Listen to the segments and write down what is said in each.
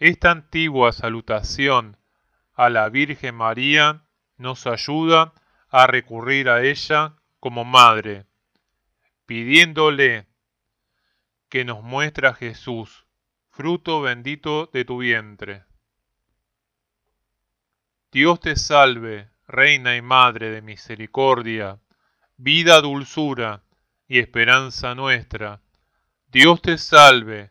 Esta antigua salutación a la Virgen María nos ayuda a recurrir a ella como madre, pidiéndole que nos muestre a Jesús, fruto bendito de tu vientre. Dios te salve, Reina y Madre de Misericordia, vida, dulzura y esperanza nuestra. Dios te salve,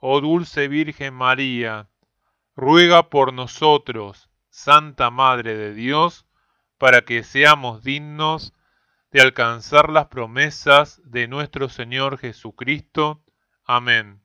Oh Dulce Virgen María, ruega por nosotros, Santa Madre de Dios, para que seamos dignos de alcanzar las promesas de nuestro Señor Jesucristo. Amén.